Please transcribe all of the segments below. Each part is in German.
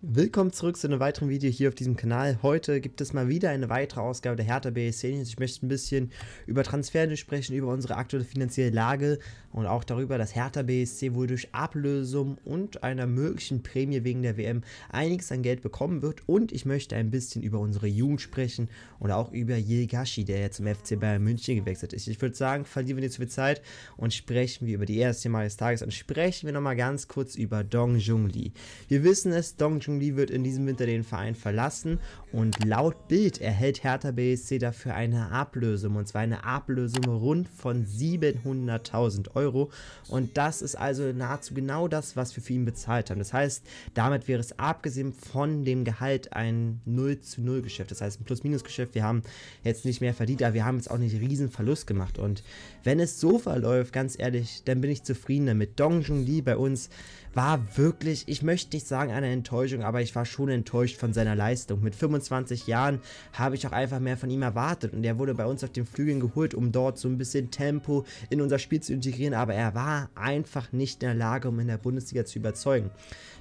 Willkommen zurück zu einem weiteren Video hier auf diesem Kanal. Heute gibt es mal wieder eine weitere Ausgabe der Hertha BSC. Ich möchte ein bisschen über Transferde sprechen, über unsere aktuelle finanzielle Lage und auch darüber, dass Hertha BSC wohl durch Ablösung und einer möglichen Prämie wegen der WM einiges an Geld bekommen wird. Und ich möchte ein bisschen über unsere Jugend sprechen und auch über Yilgashi, der jetzt zum FC Bayern München gewechselt ist. Ich würde sagen, verlieren wir nicht zu viel Zeit und sprechen wir über die erste Mal des Tages und sprechen wir nochmal ganz kurz über Dong Jungli. Wir wissen es, Dong Jungli Chong Lee wird in diesem Winter den Verein verlassen und laut Bild erhält Hertha BSC dafür eine Ablösung und zwar eine Ablösung rund von 700.000 Euro und das ist also nahezu genau das, was wir für ihn bezahlt haben. Das heißt, damit wäre es abgesehen von dem Gehalt ein 0 zu 0 Geschäft, das heißt ein Plus-Minus-Geschäft. Wir haben jetzt nicht mehr verdient, aber wir haben jetzt auch nicht riesen Verlust gemacht und wenn es so verläuft, ganz ehrlich, dann bin ich zufrieden damit. Dong Jung Lee bei uns war wirklich, ich möchte nicht sagen eine Enttäuschung, aber ich war schon enttäuscht von seiner Leistung. Mit 25 Jahren habe ich auch einfach mehr von ihm erwartet und er wurde bei uns auf den Flügeln geholt, um dort so ein bisschen Tempo in unser Spiel zu integrieren, aber er war einfach nicht in der Lage, um in der Bundesliga zu überzeugen.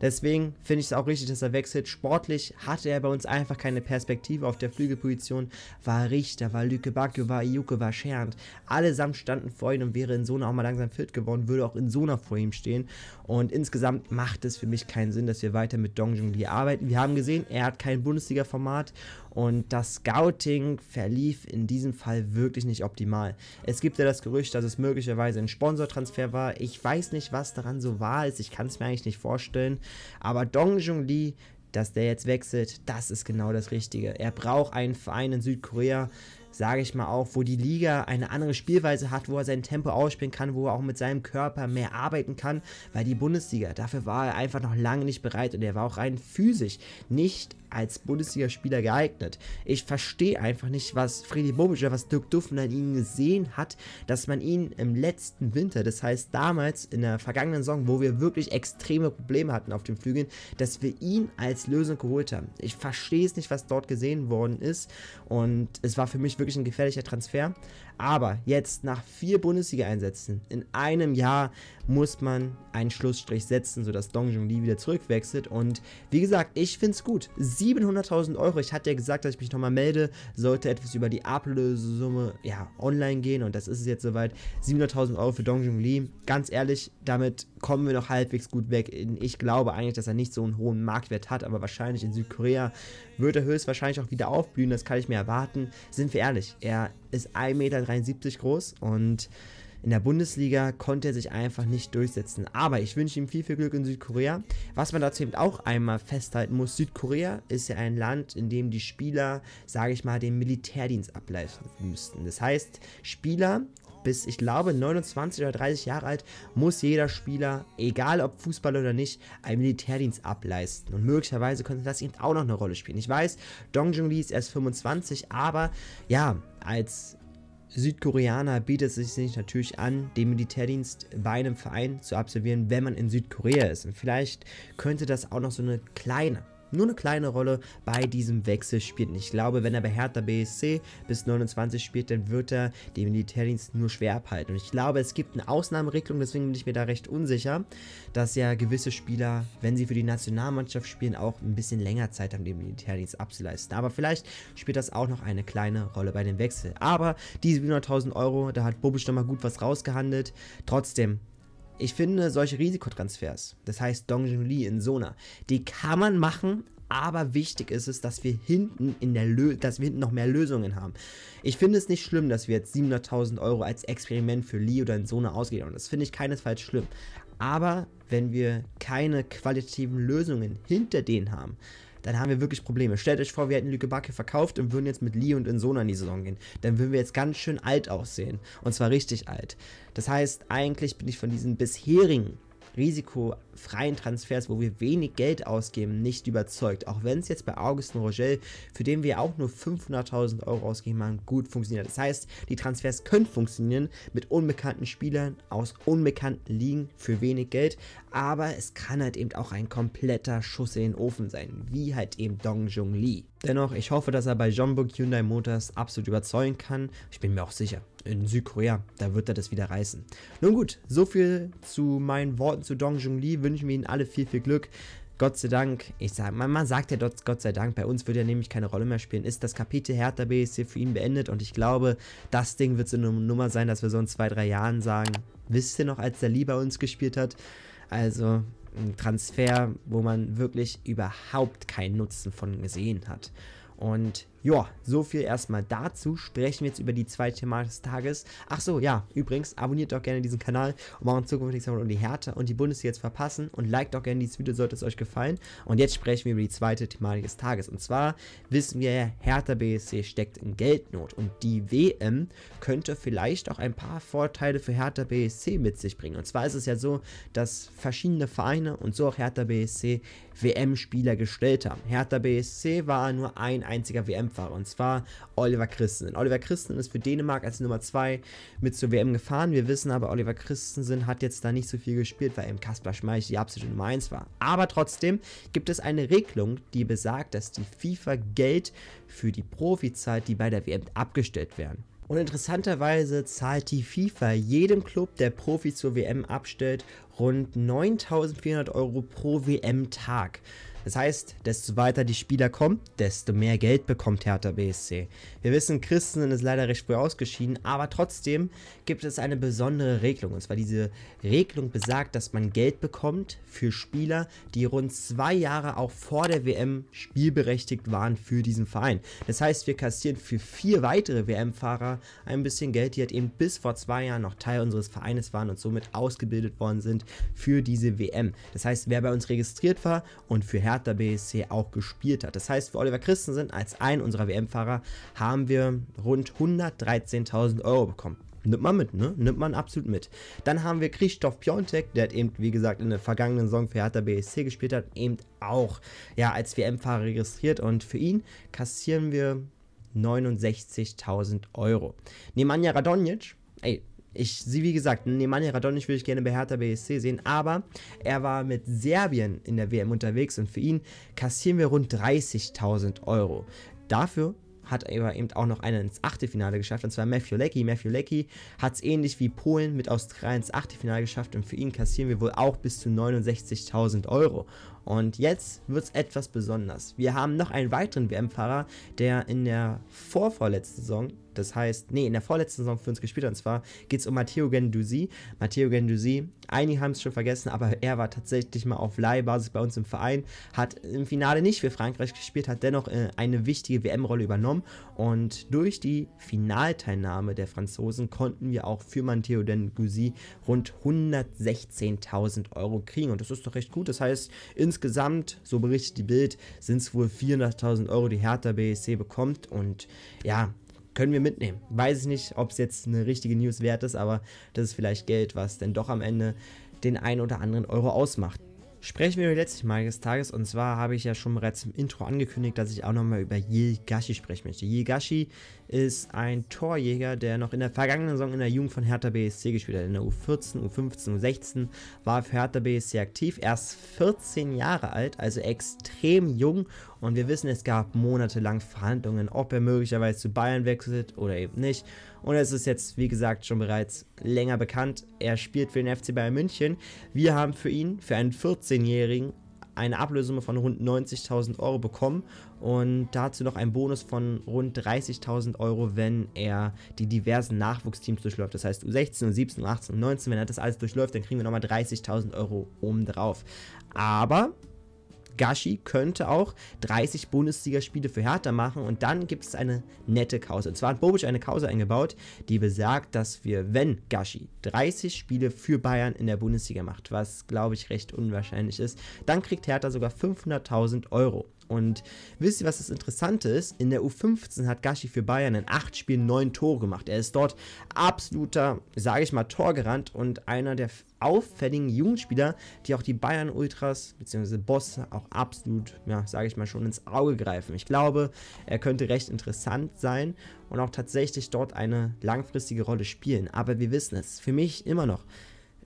Deswegen finde ich es auch richtig, dass er wechselt. Sportlich hatte er bei uns einfach keine Perspektive auf der Flügelposition, war Richter, war Lüke Bakio, war Iuke, war Schernd. Allesamt standen vor ihm und wäre in Sona auch mal langsam fit geworden, würde auch in Sona vor ihm stehen und insgesamt insgesamt macht es für mich keinen Sinn, dass wir weiter mit Dong Jungli arbeiten. Wir haben gesehen, er hat kein Bundesliga-Format und das Scouting verlief in diesem Fall wirklich nicht optimal. Es gibt ja das Gerücht, dass es möglicherweise ein Sponsortransfer war. Ich weiß nicht, was daran so wahr ist. Ich kann es mir eigentlich nicht vorstellen. Aber Dong Jungli, dass der jetzt wechselt, das ist genau das Richtige. Er braucht einen Verein in Südkorea, sage ich mal auch, wo die Liga eine andere Spielweise hat, wo er sein Tempo ausspielen kann, wo er auch mit seinem Körper mehr arbeiten kann, weil die Bundesliga, dafür war er einfach noch lange nicht bereit und er war auch rein physisch nicht als Bundesligaspieler geeignet. Ich verstehe einfach nicht, was Freddy Bobic oder was Dirk Duffen an ihm gesehen hat, dass man ihn im letzten Winter, das heißt damals in der vergangenen Saison, wo wir wirklich extreme Probleme hatten auf den Flügeln, dass wir ihn als Lösung geholt haben. Ich verstehe es nicht, was dort gesehen worden ist und es war für mich wirklich wirklich ein gefährlicher Transfer. Aber jetzt nach vier Bundesliga-Einsätzen in einem Jahr muss man einen Schlussstrich setzen, sodass Dong Lee wieder zurückwechselt. Und wie gesagt, ich finde es gut. 700.000 Euro. Ich hatte ja gesagt, dass ich mich nochmal melde. Sollte etwas über die Ablösesumme ja, online gehen. Und das ist es jetzt soweit. 700.000 Euro für Dong Lee. Ganz ehrlich, damit kommen wir noch halbwegs gut weg. Ich glaube eigentlich, dass er nicht so einen hohen Marktwert hat. Aber wahrscheinlich in Südkorea wird er höchstwahrscheinlich auch wieder aufblühen. Das kann ich mir erwarten. Sind wir ehrlich. Er ist 1,73 Meter groß und in der Bundesliga konnte er sich einfach nicht durchsetzen. Aber ich wünsche ihm viel, viel Glück in Südkorea. Was man dazu eben auch einmal festhalten muss, Südkorea ist ja ein Land, in dem die Spieler, sage ich mal, den Militärdienst ableisten müssten. Das heißt, Spieler bis, ich glaube, 29 oder 30 Jahre alt, muss jeder Spieler, egal ob Fußball oder nicht, einen Militärdienst ableisten. Und möglicherweise könnte das eben auch noch eine Rolle spielen. Ich weiß, Dong Jung-Lee ist erst 25, aber ja, als Südkoreaner bietet es sich natürlich an, den Militärdienst bei einem Verein zu absolvieren, wenn man in Südkorea ist. Und vielleicht könnte das auch noch so eine kleine nur eine kleine Rolle bei diesem Wechsel spielt. Und ich glaube, wenn er bei Hertha BSC bis 29 spielt, dann wird er den Militärdienst nur schwer abhalten. Und ich glaube, es gibt eine Ausnahmeregelung, deswegen bin ich mir da recht unsicher, dass ja gewisse Spieler, wenn sie für die Nationalmannschaft spielen, auch ein bisschen länger Zeit haben, den Militärdienst abzuleisten. Aber vielleicht spielt das auch noch eine kleine Rolle bei dem Wechsel. Aber diese 700.000 Euro, da hat Bobic nochmal gut was rausgehandelt. Trotzdem, ich finde solche Risikotransfers, das heißt Dong Lee in Sona, die kann man machen, aber wichtig ist es, dass wir hinten in der Lö dass wir hinten noch mehr Lösungen haben. Ich finde es nicht schlimm, dass wir jetzt 700.000 Euro als Experiment für Lee oder in Sona ausgeben. das finde ich keinesfalls schlimm. Aber wenn wir keine qualitativen Lösungen hinter denen haben, dann haben wir wirklich Probleme. Stellt euch vor, wir hätten Lüke Backe verkauft und würden jetzt mit Lee und Insona in die Saison gehen. Dann würden wir jetzt ganz schön alt aussehen. Und zwar richtig alt. Das heißt, eigentlich bin ich von diesen bisherigen Risiko freien Transfers, wo wir wenig Geld ausgeben, nicht überzeugt. Auch wenn es jetzt bei Augustin Rogel, für den wir auch nur 500.000 Euro ausgeben haben, gut funktioniert. Das heißt, die Transfers können funktionieren mit unbekannten Spielern aus unbekannten Ligen für wenig Geld, aber es kann halt eben auch ein kompletter Schuss in den Ofen sein, wie halt eben Dong Jung Lee. Dennoch, ich hoffe, dass er bei Jeonbuk Hyundai Motors absolut überzeugen kann. Ich bin mir auch sicher, in Südkorea, da wird er das wieder reißen. Nun gut, so viel zu meinen Worten zu Dong Jung Lee wünschen wir Ihnen alle viel, viel Glück. Gott sei Dank, ich sage, man, man sagt ja Gott sei Dank, bei uns würde er nämlich keine Rolle mehr spielen, ist das Kapitel Hertha BSC für ihn beendet und ich glaube, das Ding wird so eine Nummer sein, dass wir so in zwei, drei Jahren sagen, wisst ihr noch, als der Lee bei uns gespielt hat? Also ein Transfer, wo man wirklich überhaupt keinen Nutzen von gesehen hat. Und ja, so viel erstmal dazu. Sprechen wir jetzt über die zweite Thematik des Tages. Ach so, ja, übrigens, abonniert doch gerne diesen Kanal, um auch in Zukunft nichts um die Härte und die Bundesliga zu verpassen. Und liked auch gerne dieses Video, sollte es euch gefallen. Und jetzt sprechen wir über die zweite Thematik des Tages. Und zwar wissen wir ja, Hertha BSC steckt in Geldnot. Und die WM könnte vielleicht auch ein paar Vorteile für Hertha BSC mit sich bringen. Und zwar ist es ja so, dass verschiedene Vereine und so auch Hertha BSC WM-Spieler gestellt haben. Hertha BSC war nur ein einziger WM-Spieler war. Und zwar Oliver Christensen. Oliver Christensen ist für Dänemark als Nummer 2 mit zur WM gefahren. Wir wissen aber, Oliver Christensen hat jetzt da nicht so viel gespielt, weil eben Kaspar Schmeich die absolute Nummer 1 war. Aber trotzdem gibt es eine Regelung, die besagt, dass die FIFA Geld für die Profizeit, die bei der WM abgestellt werden. Und interessanterweise zahlt die FIFA jedem Club, der Profi zur WM abstellt, rund 9400 Euro pro WM-Tag. Das heißt, desto weiter die Spieler kommen, desto mehr Geld bekommt Hertha BSC. Wir wissen, Christensen ist leider recht früh ausgeschieden, aber trotzdem gibt es eine besondere Regelung. Und zwar diese Regelung besagt, dass man Geld bekommt für Spieler, die rund zwei Jahre auch vor der WM spielberechtigt waren für diesen Verein. Das heißt, wir kassieren für vier weitere WM-Fahrer ein bisschen Geld, die halt eben bis vor zwei Jahren noch Teil unseres Vereines waren und somit ausgebildet worden sind für diese WM. Das heißt, wer bei uns registriert war und für Hertha Hertha BSC auch gespielt hat. Das heißt, für Oliver Christensen als einen unserer WM-Fahrer haben wir rund 113.000 Euro bekommen. Nimmt man mit, ne? Nimmt man absolut mit. Dann haben wir Christoph Piontek, der hat eben, wie gesagt, in der vergangenen Saison für Hertha BSC gespielt hat, eben auch ja, als WM-Fahrer registriert und für ihn kassieren wir 69.000 Euro. Nemanja Radonjic, ey, ich, sie, wie gesagt, Nemanja Radonic würde ich gerne bei Hertha BSC sehen, aber er war mit Serbien in der WM unterwegs und für ihn kassieren wir rund 30.000 Euro. Dafür hat aber eben auch noch einer ins Achtelfinale geschafft, und zwar Matthew Leckie. Matthew Leckie hat es ähnlich wie Polen mit Australien ins Achtelfinale geschafft und für ihn kassieren wir wohl auch bis zu 69.000 Euro. Und jetzt wird es etwas besonders. Wir haben noch einen weiteren WM-Fahrer, der in der vorvorletzten Saison das heißt, nee, in der vorletzten Saison für uns gespielt hat. Und zwar geht es um Matteo Gendouzi. Matteo Gendouzi, einige haben es schon vergessen, aber er war tatsächlich mal auf Leihbasis bei uns im Verein. Hat im Finale nicht für Frankreich gespielt, hat dennoch äh, eine wichtige WM-Rolle übernommen. Und durch die Finalteilnahme der Franzosen konnten wir auch für Matteo Gendouzi rund 116.000 Euro kriegen. Und das ist doch recht gut. Das heißt, insgesamt, so berichtet die Bild, sind es wohl 400.000 Euro, die Hertha BSC bekommt. Und ja, können wir mitnehmen. Weiß ich nicht, ob es jetzt eine richtige News wert ist, aber das ist vielleicht Geld, was denn doch am Ende den einen oder anderen Euro ausmacht. Sprechen wir über die Mal des Tages und zwar habe ich ja schon bereits im Intro angekündigt, dass ich auch nochmal über Yigashi sprechen möchte. Yigashi ist ein Torjäger, der noch in der vergangenen Saison in der Jugend von Hertha BSC gespielt hat. In der U14, U15, U16 war für Hertha BSC aktiv, erst 14 Jahre alt, also extrem jung und wir wissen, es gab monatelang Verhandlungen, ob er möglicherweise zu Bayern wechselt oder eben nicht. Und es ist jetzt, wie gesagt, schon bereits länger bekannt. Er spielt für den FC Bayern München. Wir haben für ihn, für einen 14-Jährigen, eine Ablösung von rund 90.000 Euro bekommen und dazu noch einen Bonus von rund 30.000 Euro, wenn er die diversen Nachwuchsteams durchläuft. Das heißt U16, U17, U18, U19, wenn er das alles durchläuft, dann kriegen wir nochmal 30.000 Euro obendrauf. Aber Gashi könnte auch 30 Bundesligaspiele für Hertha machen und dann gibt es eine nette Kause. Und zwar hat Bobic eine Kause eingebaut, die besagt, dass wir, wenn Gashi 30 Spiele für Bayern in der Bundesliga macht, was glaube ich recht unwahrscheinlich ist, dann kriegt Hertha sogar 500.000 Euro. Und wisst ihr, was das Interessante ist? In der U15 hat Gashi für Bayern in acht Spielen neun Tore gemacht. Er ist dort absoluter, sage ich mal, Torgerannt und einer der auffälligen Jugendspieler, die auch die Bayern Ultras bzw. Bosse auch absolut, ja, sage ich mal, schon ins Auge greifen. Ich glaube, er könnte recht interessant sein und auch tatsächlich dort eine langfristige Rolle spielen. Aber wir wissen es, für mich immer noch.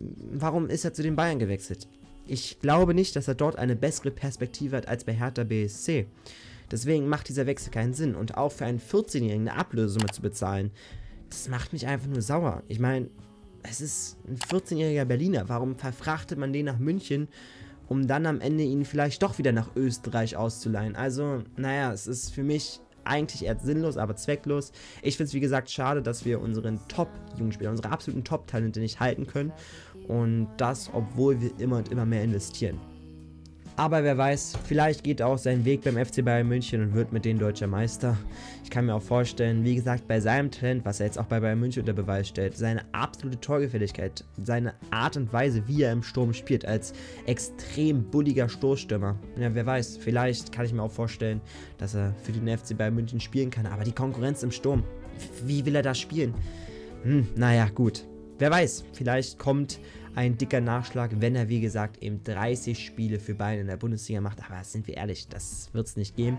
Warum ist er zu den Bayern gewechselt? Ich glaube nicht, dass er dort eine bessere Perspektive hat als bei Hertha BSC. Deswegen macht dieser Wechsel keinen Sinn. Und auch für einen 14-Jährigen eine Ablösung zu bezahlen, das macht mich einfach nur sauer. Ich meine, es ist ein 14-jähriger Berliner. Warum verfrachtet man den nach München, um dann am Ende ihn vielleicht doch wieder nach Österreich auszuleihen? Also, naja, es ist für mich eigentlich eher sinnlos, aber zwecklos. Ich finde es, wie gesagt, schade, dass wir unseren Top-Jugendspieler, unsere absoluten Top-Talente nicht halten können. Und das, obwohl wir immer und immer mehr investieren. Aber wer weiß, vielleicht geht auch sein Weg beim FC Bayern München und wird mit denen deutscher Meister. Ich kann mir auch vorstellen, wie gesagt, bei seinem Talent, was er jetzt auch bei Bayern München unter Beweis stellt, seine absolute Torgefälligkeit, seine Art und Weise, wie er im Sturm spielt, als extrem bulliger Stoßstürmer. Ja, wer weiß, vielleicht kann ich mir auch vorstellen, dass er für den FC Bayern München spielen kann. Aber die Konkurrenz im Sturm, wie will er da spielen? Hm, naja, gut. Wer weiß, vielleicht kommt ein dicker Nachschlag, wenn er, wie gesagt, eben 30 Spiele für Bayern in der Bundesliga macht. Aber sind wir ehrlich, das wird es nicht geben,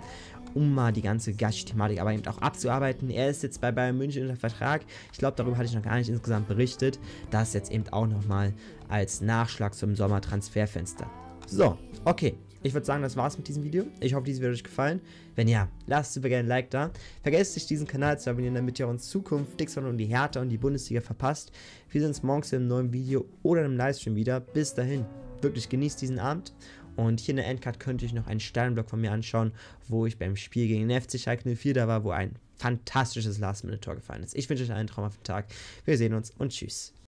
um mal die ganze Gasch-Thematik aber eben auch abzuarbeiten. Er ist jetzt bei Bayern München unter Vertrag. Ich glaube, darüber hatte ich noch gar nicht insgesamt berichtet. Das jetzt eben auch nochmal als Nachschlag zum Sommertransferfenster. So, okay ich würde sagen, das war's mit diesem Video. Ich hoffe, dieses Video hat euch gefallen. Wenn ja, lasst super gerne ein Like da. Vergesst nicht, diesen Kanal zu abonnieren, damit ihr auch in Zukunft Dixon und die Hertha und die Bundesliga verpasst. Wir sehen uns morgens in einem neuen Video oder einem Livestream wieder. Bis dahin, wirklich genießt diesen Abend. Und hier in der Endcard könnt ihr euch noch einen Sternblock von mir anschauen, wo ich beim Spiel gegen den FC Schalke 04 da war, wo ein fantastisches Last-Minute-Tor gefallen ist. Ich wünsche euch einen traumhaften Tag. Wir sehen uns und tschüss.